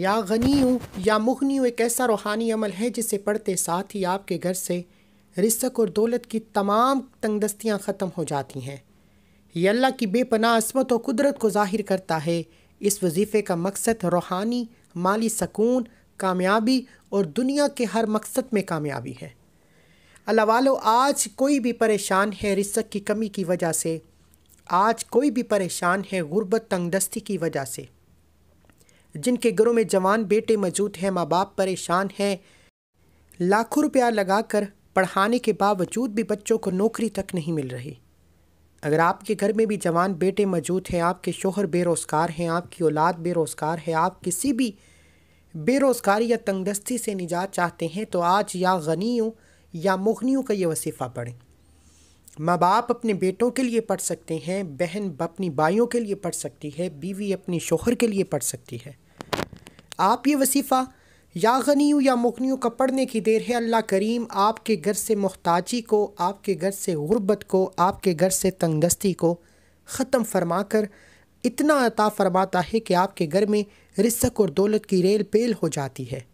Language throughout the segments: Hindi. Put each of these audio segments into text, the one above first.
या गनी हूँ या मुखनी हूँ एक ऐसा रूहानी अमल है जिसे पढ़ते साथ ही आपके घर से रिसक और दौलत की तमाम तंगदस्तियाँ ख़त्म हो जाती हैं ये अल्लाह की बेपनाह असमत और कुदरत को जाहिर करता है इस वजीफ़े का मकसद रूहानी माली सकून कामयाबी और दुनिया के हर मकसद में कामयाबी है अल्लाह वालों आज कोई भी परेशान है रिसक की कमी की वजह से आज कोई भी परेशान है गुर्बत तंगदस्ती की वजह से जिनके घरों में जवान बेटे मौजूद हैं माँ बाप परेशान हैं लाखों रुपया लगाकर पढ़ाने के बावजूद भी बच्चों को नौकरी तक नहीं मिल रही अगर आपके घर में भी जवान बेटे मौजूद हैं आपके शोहर बेरोज़गार हैं आपकी औलाद बेरोज़गार है आप किसी भी बेरोज़गारी या तंगदस्ती से निजात चाहते हैं तो आज या गनीयों या मुगनियों का ये वसीफ़ा पढ़ें माँ बाप अपने बेटों के लिए पढ़ सकते हैं बहन अपनी बाइयों के लिए पढ़ सकती है बीवी अपने शोहर के लिए पढ़ सकती है आप ये वसीफ़ा या ग़नी या मुखनियों का पढ़ने की देर है अल्लाह करीम आपके घर से मोहताजी को आपके घर से गुर्बत को आपके घर से तंगदस्ती को ख़त्म फरमा कर इतना अता फरमाता है कि आपके घर में रिसक और दौलत की रेल पेल हो जाती है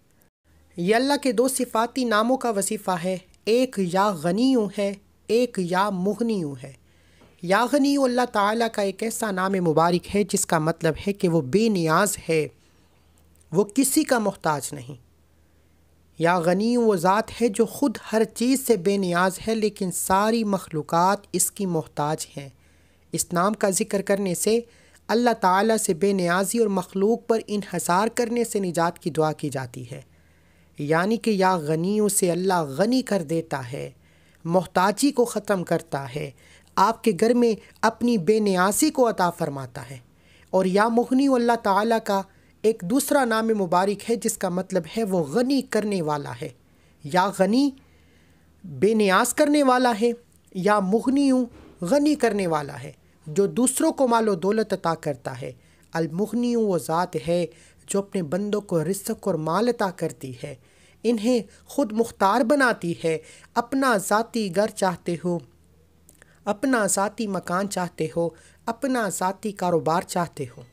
यह अल्लाह के दो सिफाती नामों का वसीफ़ा है एक या गनी है एक या मुगनियों है या ग़नी अल्लाह ताला का एक ऐसा नाम मुबारक है जिसका मतलब है कि वो बेनियाज है वो किसी का मोहताज नहीं या गनी वो ज़ात है जो ख़ुद हर चीज़ से बेनियाज है लेकिन सारी मखलूक़ात इसकी मोहताज हैं इस नाम का ज़िक्र करने से अल्लाह ताला से बेनियाजी और मखलूक पर इनहसार करने से निजात की दुआ की जाती है यानी कि या गनी से अल्लाह गनी कर देता है मोहताजी को ख़त्म करता है आपके घर में अपनी बेनियाजी को अता फ़रमाता है और या मुगनी अल्लाह ताला का एक दूसरा नाम मुबारक है जिसका मतलब है वो गनी करने वाला है या गनी बेनियाज करने वाला है या मुगनी गनी करने वाला है जो दूसरों को मालो दौलत अता करता है अलमुगनी वो ज़ात है जो अपने बंदों को रिस्क और माल अता करती है इन्हें ख़ुद मुख्तार बनाती है अपना ज़ाती घर चाहते हो अपना ज़ाती मकान चाहते हो अपना ज़ाती कारोबार चाहते हो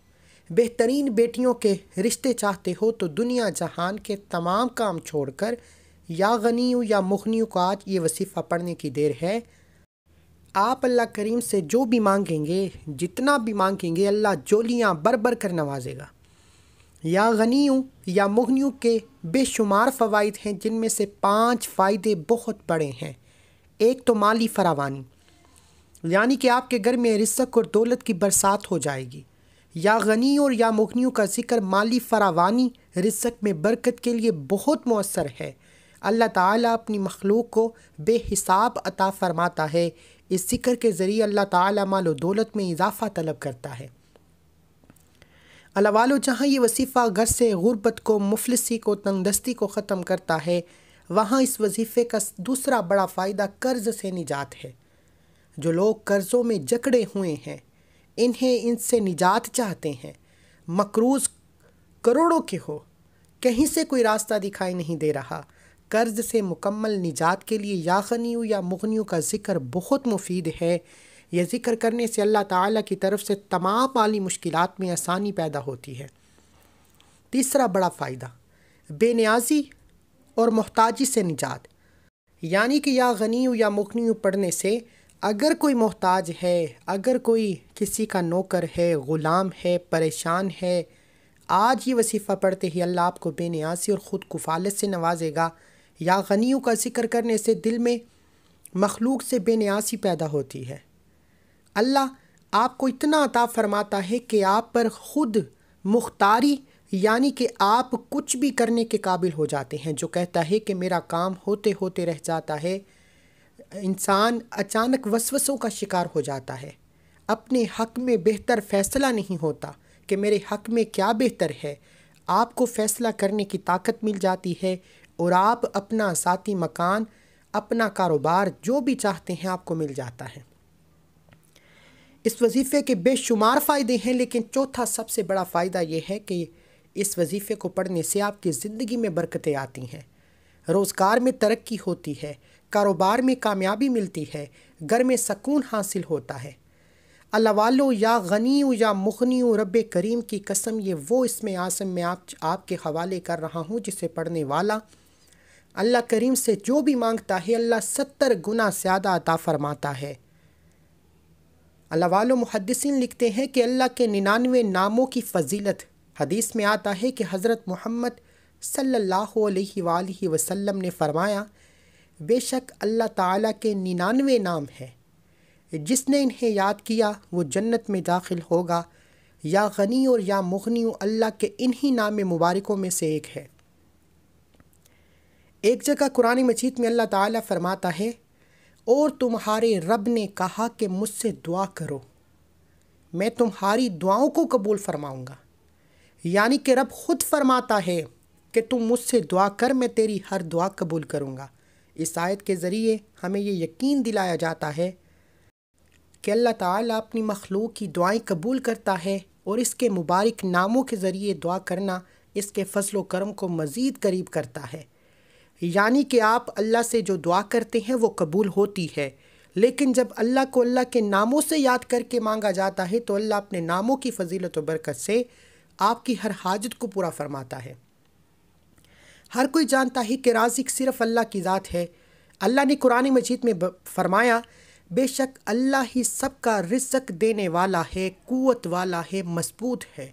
बेहतरीन बेटियों के रिश्ते चाहते हो तो दुनिया जहान के तमाम काम छोड़कर या गनी या मुखनी को आज ये वसीफ़ा पढ़ने की देर है आप अल्लाह करीम से जो भी मांगेंगे जितना भी मांगेंगे अल्लाह जोलियाँ बर बर कर नवाजेगा या गनी या मुगनियों के बेशुमार फ़वाद हैं जिनमें से पाँच फ़ायदे बहुत बड़े हैं एक तो माली फरावानी यानी कि आपके घर में रिसक और दौलत की बरसात हो जाएगी या गनी और या मुगनियों का जिक्र माली फरावानी रिसक में बरकत के लिए बहुत मौसर है अल्लाह ताला अपनी मखलूक को बेहिसाब अता फरमाता है इस जिक्र के ज़रिए अल्लाह ताला माल दौलत में इजाफ़ा तलब करता है अलावालो जहाँ ये वसीफ़ा घर से गुर्बत को मुफलसी को तंगदस्ती को ख़त्म करता है वहाँ इस वजीफ़े का दूसरा बड़ा फ़ायदा कर्ज़ से निजात है जो लोग कर्ज़ों में जकड़े हुए हैं इन्हें इनसे निजात चाहते हैं मकरूज करोड़ों के हो कहीं से कोई रास्ता दिखाई नहीं दे रहा कर्ज से मुकम्मल निजात के लिए या या मुगनीऊ का ज़िक्र बहुत मुफीद है यह ज़िक्र करने से अल्लाह ताला की तरफ से तमाम माली मुश्किल में आसानी पैदा होती है तीसरा बड़ा फ़ायदा बेनियाजी और मोहताजी से निजात यानी कि या ग़नी या मुगनीऊ पढ़ने से अगर कोई मोहताज है अगर कोई किसी का नौकर है ग़ुलाम है परेशान है आज ये वसीफ़ा पढ़ते ही अल्लाह आपको बेनियासी और ख़ुद कुफालत से नवाजेगा या गनीयों का जिक्र करने से दिल में मखलूक से बेनियासी पैदा होती है अल्लाह आपको इतना अता फ़रमाता है कि आप पर ख़ुद मुख्तारी यानी कि आप कुछ भी करने के काबिल हो जाते हैं जो कहता है कि मेरा काम होते होते रह जाता है इंसान अचानक वसवसों का शिकार हो जाता है अपने हक में बेहतर फैसला नहीं होता कि मेरे हक में क्या बेहतर है आपको फैसला करने की ताकत मिल जाती है और आप अपना साथी मकान अपना कारोबार जो भी चाहते हैं आपको मिल जाता है इस वजीफ़े के बेशुमार फ़ायदे हैं लेकिन चौथा सबसे बड़ा फ़ायदा ये है कि इस वजीफ़े को पढ़ने से आपकी ज़िंदगी में बरकतें आती हैं रोज़गार में तरक्की होती है कारोबार में कामयाबी मिलती है घर में सकून हासिल होता है अल्लाह या गनी या मुखनी रब करीम की कसम ये वो इसमें आसम में आप आपके हवाले कर रहा हूँ जिसे पढ़ने वाला अल्लाह करीम से जो भी मांगता है अल्लाह सत्तर गुना ज़्यादा अता फरमाता है अल्लाह वालो मुहदसिन लिखते हैं कि अल्लाह के निन्यानवे नामों की फजीलत हदीस में आता है कि हज़रत महम्मद सल्ला वसलम ने फ़रमाया बेशक अल्लाह ताला के निन्यानवे नाम हैं जिसने इन्हें याद किया वो जन्नत में दाखिल होगा या गनी और या मुगनी अल्लाह के इन्हीं नाम मुबारकों में से एक है एक जगह कुरान मजीद में अल्लाह ताला फरमाता है और तुम्हारे रब ने कहा कि मुझसे दुआ करो मैं तुम्हारी दुआओं को कबूल फरमाऊँगा यानी कि रब ख़ुद फरमाता है कि तुम मुझसे दुआ कर मैं तेरी हर दुआ कबूल करूँगा इस आयत के ज़रिए हमें ये यकीन दिलाया जाता है कि अल्लाह ताला अपनी मखलूक की दुआएं कबूल करता है और इसके मुबारक नामों के ज़रिए दुआ करना इसके फजल करम को मज़ीद करीब करता है यानी कि आप अल्लाह से जो दुआ करते हैं वो कबूल होती है लेकिन जब अल्लाह को अल्लाह के नामों से याद करके मांगा जाता है तो अल्लाह अपने नामों की फजीलत व बरकत से आपकी हर हाजत को पूरा फरमाता है हर कोई जानता है कि राजिक सिर्फ़ अल्लाह की ज़ात है अल्लाह ने कुरान मजीद में फरमाया बेशक अल्लाह ही सबका रिजक देने वाला है कुत वाला है मजबूत है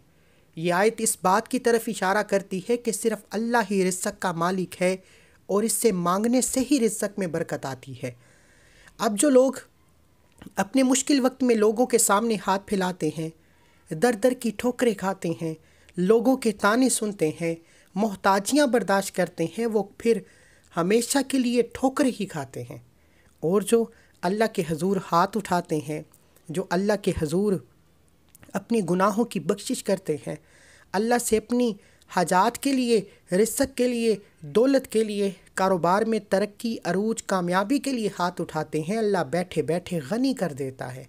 ये आयत इस बात की तरफ इशारा करती है कि सिर्फ़ अल्लाह ही रिजक का मालिक है और इससे मांगने से ही रिजक में बरकत आती है अब जो लोग अपने मुश्किल वक्त में लोगों के सामने हाथ फैलाते हैं दर दर की ठोकरें खाते हैं लोगों के ताने सुनते हैं मोहताजियाँ बर्दाश्त करते हैं वो फिर हमेशा के लिए ठोकर ही खाते हैं और जो अल्लाह के हजूर हाथ उठाते हैं जो अल्लाह के हजूर अपने गुनाहों की बख्शिश करते हैं अल्लाह से अपनी हजात के लिए रिसक के लिए दौलत के लिए कारोबार में तरक्की अरूज कामयाबी के लिए हाथ उठाते हैं अल्लाह बैठे बैठे गनी कर देता है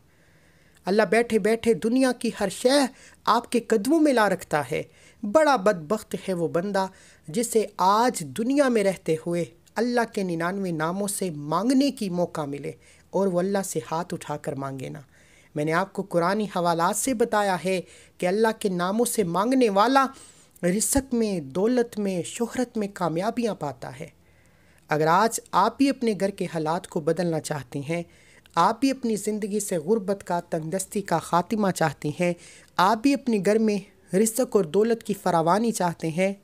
अल्लाह बैठे बैठे दुनिया की हर शह आपके कदमों में ला रखता है बड़ा बदबخت है वो बंदा जिसे आज दुनिया में रहते हुए अल्लाह के निन्यानवे नामों से मांगने की मौका मिले और वो अल्लाह से हाथ उठा कर मांगे ना मैंने आपको कुरानी हवालात से बताया है कि अल्लाह के नामों से मांगने वाला रिसक में दौलत में शोहरत में कामयाबियाँ पाता है अगर आज आप ही अपने घर के हालात को बदलना चाहती हैं आप भी अपनी ज़िंदगी से गुर्बत का तंगदस्ती का ख़ात्मा चाहती हैं आप भी अपने घर में रिस्क और दौलत की फरावानी चाहते हैं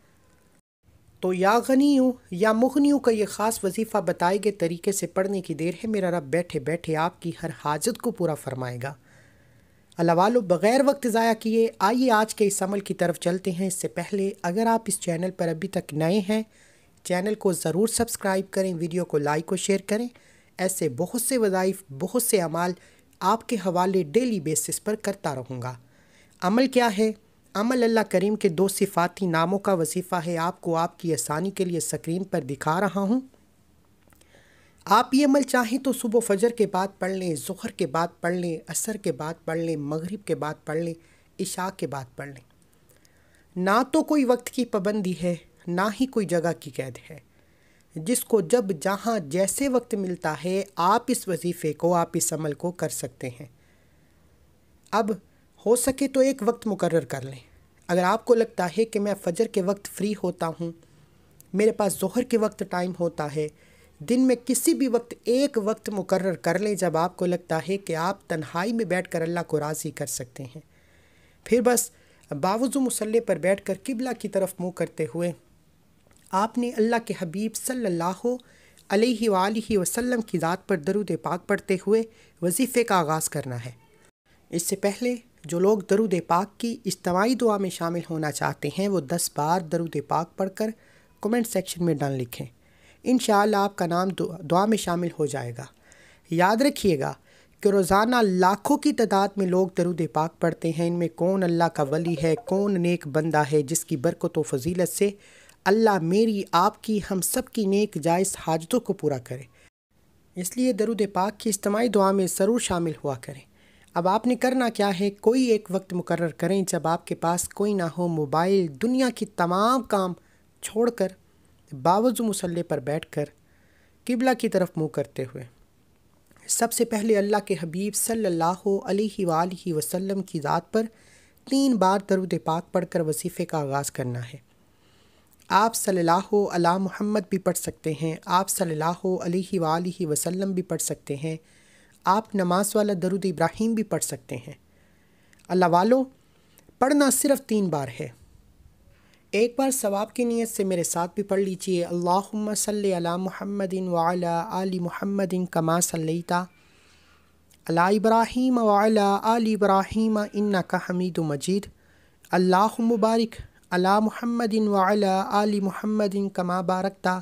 तो या गनीयों या मुगनियों का ये ख़ास वजीफ़ा बताए गए तरीके से पढ़ने की देर है मेरा रब बैठे बैठे आपकी हर हाजत को पूरा फरमाएगा अल्लाह बग़ैर वक्त ज़ाया किए आइए आज के इस अमल की तरफ चलते हैं इससे पहले अगर आप इस चैनल पर अभी तक नए हैं चैनल को ज़रूर सब्सक्राइब करें वीडियो को लाइक और शेयर करें ऐसे बहुत से वज़ाइफ बहुत से अमाल आपके हवाले डेली बेसिस पर करता रहूँगा अमल क्या है अमल अल्लाह करीम के दो सिफाती नामों का वसीफ़ा है आपको आपकी आसानी के लिए स्क्रीन पर दिखा रहा हूँ आप ये अमल चाहें तो सुबह फजर के बाद पढ़ लें जहर के बाद पढ़ लें असर के बाद पढ़ लें मगरिब के बाद पढ़ लें इशा के बाद पढ़ लें ना तो कोई वक्त की पाबंदी है ना ही कोई जगह की कैद है जिसको जब जहाँ जैसे वक्त मिलता है आप इस वजीफ़े को आप इस अमल को कर सकते हैं अब हो सके तो एक वक्त मुकर कर लें अगर आपको लगता है कि मैं फजर के वक्त फ़्री होता हूँ मेरे पास जहर के वक्त टाइम होता है दिन में किसी भी वक्त एक वक्त मुकर कर लें जब आपको लगता है कि आप तन्हाई में बैठ कर अल्लाह को राज़ी कर सकते हैं फिर बस बावजू मसल्ले पर बैठ कर किबला की तरफ मुँह करते हुए आपने अल्लाह के हबीब सल्ला अलैहि की ज़ात पर दरुद पाक पढ़ते हुए वजीफ़े का आगाज़ करना है इससे पहले जो लोग दरुद पाक की इज्तवाही दुआ में शामिल होना चाहते हैं वो दस बार दरुद पाक पढ़कर कमेंट सेक्शन में डाल लिखें इन आपका नाम दुआ में शामिल हो जाएगा याद रखिएगा कि रोज़ाना लाखों की तादाद में लोग दरुद पाक पढ़ते हैं इनमें कौन अल्लाह का वली है कौन नेक बंदा है जिसकी बरकत व फजीलत से अल्लाह मेरी आपकी हम सब की नेक जायज़ हाजतों को पूरा करें इसलिए दरुद पाक की इज्तमी दुआ में ज़रूर शामिल हुआ करें अब आपने करना क्या है कोई एक वक्त मुकर करें जब आपके पास कोई ना हो मोबाइल दुनिया की तमाम काम छोड़कर बावजू मसल्ले पर बैठ कर किबला की तरफ मुँह करते हुए सबसे पहले अल्लाह के हबीब सल्लल्लाहु अलैहि वसल्लम की ज़ात पर तीन बार दरुद पाक पढ़कर वसीफ़े का आगाज़ करना है आप सल्लल्लाहु अला मोहम्मद भी पढ़ सकते हैं आप सल्लल्लाहु अलैहि वसल्लम भी पढ़ सकते हैं आप नमाज वाला दरुद इब्राहिम भी पढ़ सकते हैं अल्लाह वालो पढ़ना सिर्फ तीन बार है एक बार सवाब की नीयत से मेरे साथ भी पढ़ लीजिए अल्लाहुम्मा सल्ली अला मुहम्मदिन मुहम्मदिन कमा सल्लैता अला इब्राहिम वाल आली इब्राहीम इन्ना का हमीद मजीद अल्लाह मुबारक अला मुहम्मदिन वाल आली मुहम्मदिन कमा बारकता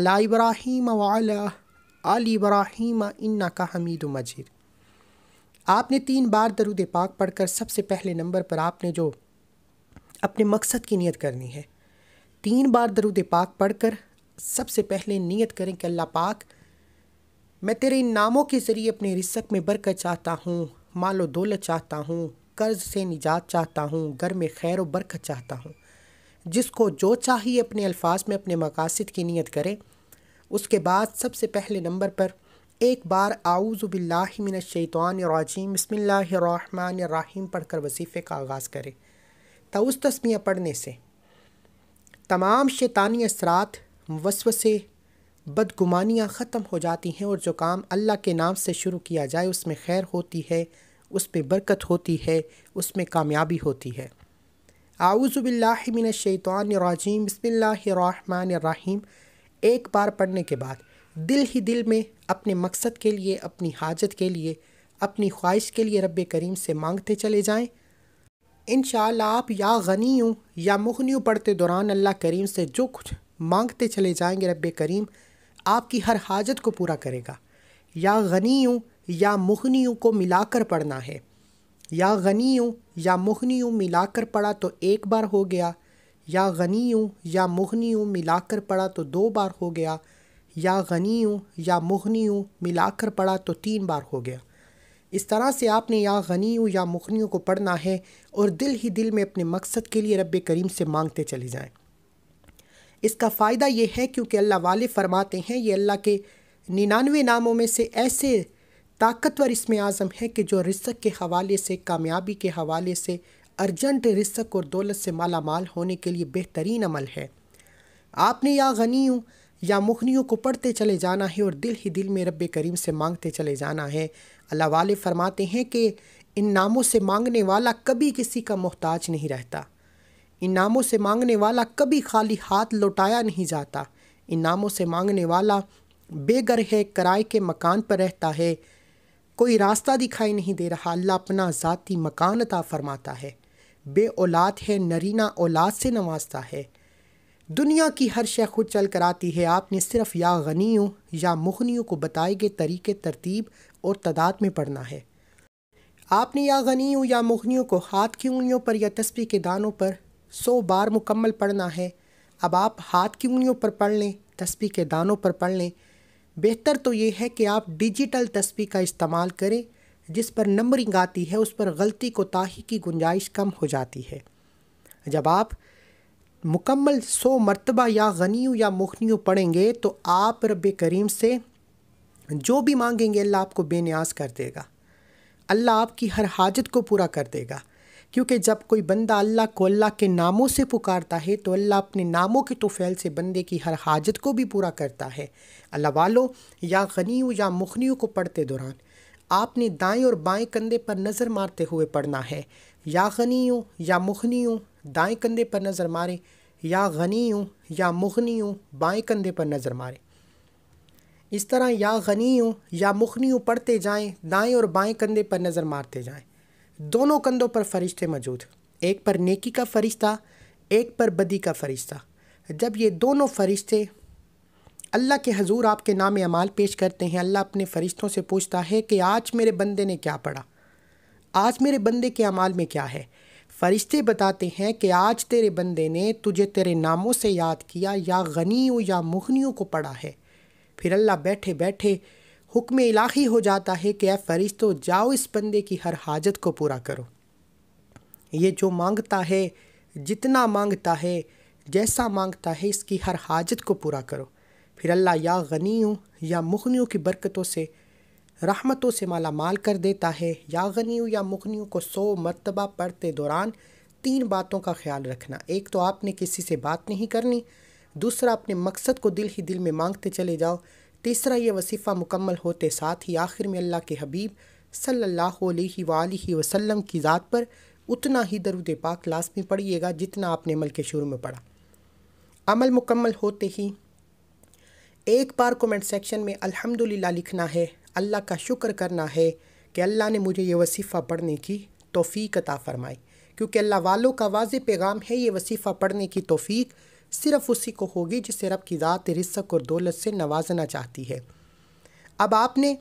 अला इब्राहीम वाला अली इब्राहिम इन्ना का हमीद मजीद आपने तीन बार दरुद पाक पढ़कर सबसे पहले नंबर पर आपने जो अपने मकसद की नियत करनी है तीन बार दरुद पाक पढ़कर सबसे पहले नियत करें कि अल्लाह पाक मैं तेरे इन नामों के ज़रिए अपने रिसक में बरकत चाहता हूँ मालो दौलत चाहता हूँ कर्ज से निजात चाहता हूँ घर में खैर बरकत चाहता हूँ जिसको जो चाहिए अपने अल्फाज में अपने मकासद की नियत करें उसके बाद सबसे पहले नंबर पर एक बार आउज़बिल्लाशैतवानरजीम बसमीम पढ़ कर वसीफ़े का आगाज़ करें उस तस्मिया पढ़ने से तमाम शैतानी असरात वसवसे बदगुमानियाँ ख़त्म हो जाती हैं और जो काम अल्लाह के नाम से शुरू किया जाए उसमें खैर होती है उस पर बरकत होती है उसमें कामयाबी होती है आउज़बिल्लाशैतवानरजीम बसमीम एक बार पढ़ने के बाद दिल ही दिल में अपने मकसद के लिए अपनी हाजत के लिए अपनी ख्वाहिश के लिए रब करीम से मांगते चले जाएं इन आप या गनी हूँ या मुखनी पढ़ते दौरान अल्लाह करीम से जो कुछ मांगते चले जाएंगे रब करीम आपकी हर हाजत को पूरा करेगा या गनी हूँ या मुखनी को मिलाकर पढ़ना है या गनी हूँ या मिला मिलाकर पढ़ा तो एक बार हो गया या गनी हूँ या मुगनी हूँ मिलाकर पढ़ा तो दो बार हो गया या गनी हूँ या मुगनी हूँ मिलाकर पढ़ा तो तीन बार हो गया इस तरह से आपने या गनी या मुखनियों को पढ़ना है और दिल ही दिल में अपने मकसद के लिए रब करीम से मांगते चले जाएं इसका फ़ायदा ये है क्योंकि अल्लाह वाले फरमाते हैं ये अल्लाह के निन्यानवे नामों में से ऐसे ताकतवर इसमें आज़म है कि जो रिसक के हवाले से कामयाबी के हवाले से अर्जेंट रिस्क और दौलत से माला माल होने के लिए बेहतरीन अमल है आपने या गनीयों या मुखनियों को पढ़ते चले जाना है और दिल ही दिल में रब करीम से मांगते चले जाना है अल्लाह वाले फरमाते हैं कि इन नामों से मांगने वाला कभी किसी का मोहताज नहीं रहता इन नामों से मांगने वाला कभी खाली हाथ लौटाया नहीं जाता इन नामों से मांगने वाला बेगर है किराए के मकान पर रहता है कोई रास्ता दिखाई नहीं दे रहा अल्लाह अपना ज़ाती मकान अता फरमाता है बे औलाद है नरीना औलाद से नवाजता है दुनिया की हर शे खुद चल कर आती है आपने सिर्फ या गनीयों या मुगनियों को बताए गए तरीके तरतीब और तादाद में पढ़ना है आपने या गनीयों या मुगनियों को हाथ की उंगलियों पर या तस्वीर के दानों पर सौ बार मुकम्मल पढ़ना है अब आप हाथ की उंगलियों पर पढ़ लें तस्वीर के दानों पर पढ़ लें बेहतर तो ये है कि आप डिजिटल तस्वीर का इस्तेमाल करें जिस पर नंबरिंग आती है उस पर गलती को ताही की गुंजाइश कम हो जाती है जब आप मुकम्मल सौ मरतबा या गनी या मुखनी पढ़ेंगे तो आप रब करीम से जो भी मांगेंगे अल्लाह आपको बेनियाज कर देगा अल्लाह आपकी हर हाजत को पूरा कर देगा क्योंकि जब कोई बंदा अल्लाह को अल्लाह के नामों से पुकारता है तो अल्लाह अपने नामों के तोफ़ैल से बंदे की हर हाजत को भी पूरा करता है अल्लाह वालों या गनी या मुखनी को पढ़ते दौरान आपने दाएं और बाएं कंधे पर नज़र मारते हुए पढ़ना है या गनी हूँ या मुखनी हूँ दाएँ कंधे पर नज़र मारें या गनी हूँ या मुखनी हूँ बाएँ कंधे पर नज़र मारें इस तरह या गनी हूँ या मुखनी हूँ पढ़ते जाएं दाएं और बाएं कंधे पर नज़र मारते जाएं दोनों कंधों पर फरिश्ते मौजूद एक पर नेकी का फरिश्ता एक पर बदी का फरिश्ता जब ये दोनों फरिश्ते अल्लाह के हजूर आपके नाम अमाल पेश करते हैं अल्लाह अपने फ़रिश्तों से पूछता है कि आज मेरे बंदे ने क्या पढ़ा आज मेरे बंदे के अमाल में क्या है फ़रिश्ते बताते हैं कि आज तेरे बंदे ने तुझे तेरे नामों से याद किया या गनी या मुगनियों को पढ़ा है फिर अल्लाह बैठे बैठे हुक्म इलाही हो जाता है कि अः फ़रिश्तों जाओ इस बंदे की हर हाजत को पूरा करो ये जो मांगता है जितना मांगता है जैसा मांगता है इसकी हर हाजत को पूरा करो फिर अल्लाह या गनी हूँ या मुखनियों की बरकतों से रहमतों से माला माल कर देता है या गनी या मुखनियों को सौ मरतबा पढ़ते दौरान तीन बातों का ख्याल रखना एक तो आपने किसी से बात नहीं करनी दूसरा अपने मकसद को दिल ही दिल में मांगते चले जाओ तीसरा ये वसीफ़ा मुकम्मल होते साथ ही आखिर में अल्लाह के हबीब सल्ला वसलम की ज़ात पर उतना ही दरुद पाक लाजमी पढ़िएगा जितना आपने अमल के शुरू में पढ़ा अमल मुकम्मल होते ही एक बार कमेंट सेक्शन में अल्हम्दुलिल्लाह लिखना है अल्लाह का शुक्र करना है कि अल्लाह ने मुझे ये वसीफ़ा पढ़ने की तोफ़ी अता फ़रमाई क्योंकि अल्लाह वालों का वाज पैगाम है ये वसीफ़ा पढ़ने की तोफ़ी सिर्फ़ उसी को होगी जिसे रब की ज़ात रिसक और दौलत से नवाजना चाहती है अब आपने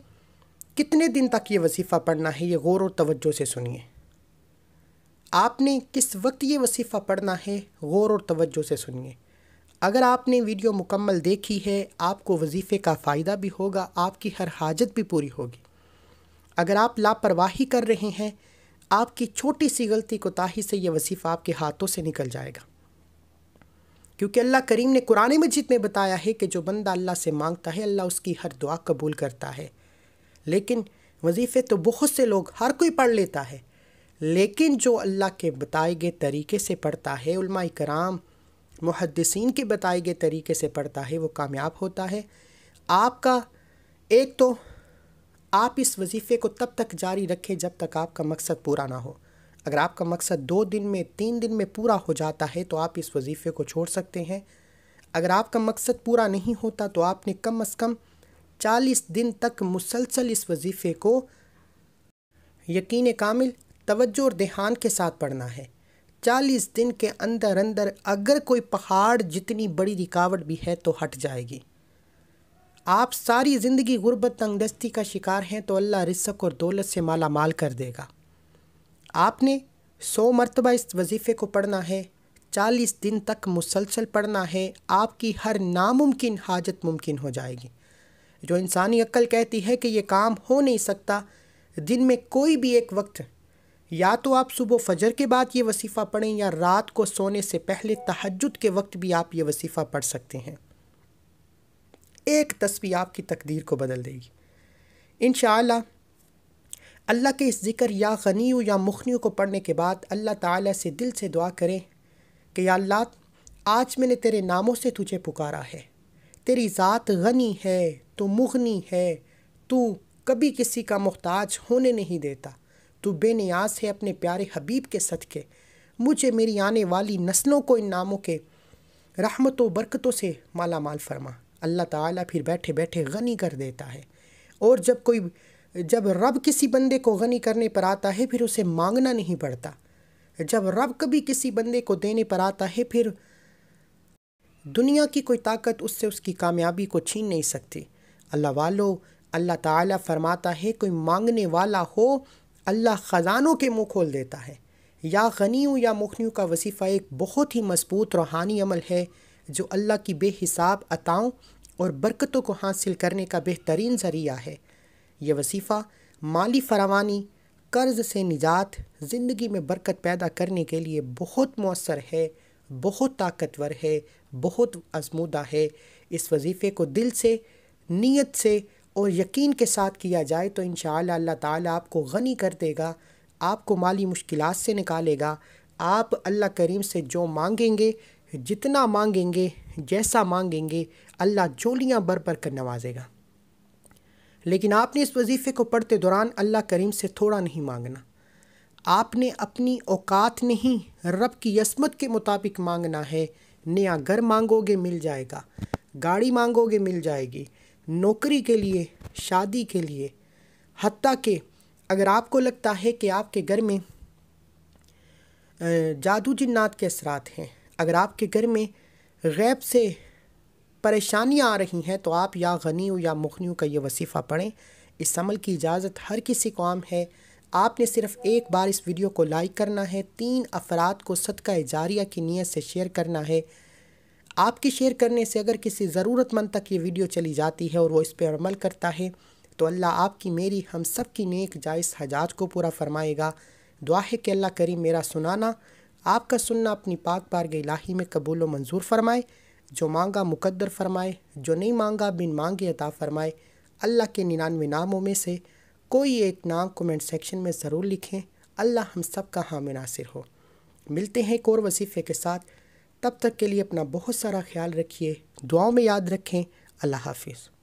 कितने दिन तक ये वसीफ़ा पढ़ना है ये गौर और तवज्जो से सुनिए आपने किस वक्त ये वसीफ़ा पढ़ना है गौर और तवज्जो से सुनिए अगर आपने वीडियो मुकम्मल देखी है आपको वजीफ़े का फ़ायदा भी होगा आपकी हर हाजत भी पूरी होगी अगर आप लापरवाही कर रहे हैं आपकी छोटी सी गलती कोताही से यह वजीफ़ा आपके हाथों से निकल जाएगा क्योंकि अल्लाह करीम ने कुरान मजिद में बताया है कि जो बंदा अल्लाह से मांगता है अल्लाह उसकी हर दुआ कबूल करता है लेकिन वजीफ़े तो बहुत से लोग हर कोई पढ़ लेता है लेकिन जो अल्लाह के बताए गए तरीके से पढ़ता है कराम मुहदसिन के बताए गए तरीके से पढ़ता है वो कामयाब होता है आपका एक तो आप इस वजीफ़े को तब तक जारी रखें जब तक आपका मकसद पूरा ना हो अगर आपका मकसद दो दिन में तीन दिन में पूरा हो जाता है तो आप इस वजीफ़े को छोड़ सकते हैं अगर आपका मकसद पूरा नहीं होता तो आपने कम अज़ कम चालीस दिन तक मुसलसल इस वजीफ़े को यकीन कामिल तवज्जो और देहान के साथ पढ़ना है चालीस दिन के अंदर अंदर अगर कोई पहाड़ जितनी बड़ी रिकावट भी है तो हट जाएगी आप सारी ज़िंदगी गुर्बत तंगदस्ती का शिकार हैं तो अल्लाह रिसक और दौलत से माला माल कर देगा आपने सौ मरतबा इस वजीफ़े को पढ़ना है चालीस दिन तक मुसलसल पढ़ना है आपकी हर नामुमकिन हाजत मुमकिन हो जाएगी जो इंसानी अक्ल कहती है कि ये काम हो नहीं सकता दिन में कोई भी एक वक्त या तो आप सुबह फजर के बाद ये वसीफ़ा पढ़ें या रात को सोने से पहले तहजद के वक्त भी आप ये वसीफ़ा पढ़ सकते हैं एक तस्वीर आपकी तकदीर को बदल देगी इन अल्लाह के इस ज़िक्र या गनी या मुखनी को पढ़ने के बाद अल्लाह ताला से दिल से दुआ करें कि या अल्लाह आज मैंने तेरे नामों से तुझे पुकारा है तेरी ज़ात गनी है तो मुखनी है तू कभी किसी का मोहताज होने नहीं देता तो बेनियाज है अपने प्यारे हबीब के सदक़े मुझे मेरी आने वाली नस्लों को इन नामों के रहमत बरकतों से माला माल फरमा अल्लाह ताला फिर बैठे बैठे गनी कर देता है और जब कोई जब रब किसी बंदे को गनी करने पर आता है फिर उसे मांगना नहीं पड़ता जब रब कभी किसी बंदे को देने पर आता है फिर दुनिया की कोई ताकत उससे उसकी कामयाबी को छीन नहीं सकती अल्लाह वालो अल्लाह ताला फरमाता है कोई मांगने वाला हो अल्लाह ख़जानों के मुँह खोल देता है या गनीयों या मुखनियों का वसीफ़ा एक बहुत ही मजबूत रूहानी अमल है जो अल्लाह की बेहिसाब अताओं और बरकतों को हासिल करने का बेहतरीन ज़रिया है यह वसीफ़ा माली फरावानी कर्ज़ से निजात ज़िंदगी में बरकत पैदा करने के लिए बहुत मौसर है बहुत ताकतवर है बहुत आजमूदा है इस वजीफ़े को दिल से नीयत से और यकीन के साथ किया जाए तो इन अल्लाह ताला आपको गनी कर देगा आपको माली मुश्किल से निकालेगा आप अल्लाह करीम से जो मांगेंगे जितना मांगेंगे जैसा मांगेंगे अल्लाह जोलियाँ बर भर कर नवाजेगा लेकिन आपने इस वजीफ़े को पढ़ते दौरान अल्लाह करीम से थोड़ा नहीं मांगना आपने अपनी औकात नहीं रब की यस्मत के मुताबिक मांगना है नया घर मांगोगे मिल जाएगा गाड़ी मांगोगे मिल जाएगी नौकरी के लिए शादी के लिए हती के अगर आपको लगता है कि आपके घर में जादू जिन्नात के असरात हैं अगर आपके घर में गैब से परेशानियां आ रही हैं तो आप या गनी या मुखनी का ये वसीफ़ा पढ़ें इस अमल की इजाज़त हर किसी को आम है आपने सिर्फ़ एक बार इस वीडियो को लाइक करना है तीन अफराद को सदका जारिया की नीयत से शेयर करना है आपके शेयर करने से अगर किसी ज़रूरतमंद तक ये वीडियो चली जाती है और वो इस पर अमल करता है तो अल्लाह आपकी मेरी हम सब की नेक जायस हजात को पूरा फरमाएगा दुआ है कि अल्लाह करी मेरा सुनाना आपका सुनना अपनी पाक पार गई लाही में कबूल व मंजूर फरमाए जो मांगा मुकद्दर फरमाए जो नहीं मांगा बिन मांगे अता फरमाए अल्लाह के निन्यानवे नामों में से कोई एक नाम कमेंट सेक्शन में ज़रूर लिखें अल्लाह हम सब का हामी हो मिलते हैं एक और वसीफ़े के साथ तब तक के लिए अपना बहुत सारा ख्याल रखिए दुआओं में याद रखें अल्लाह हाफिज़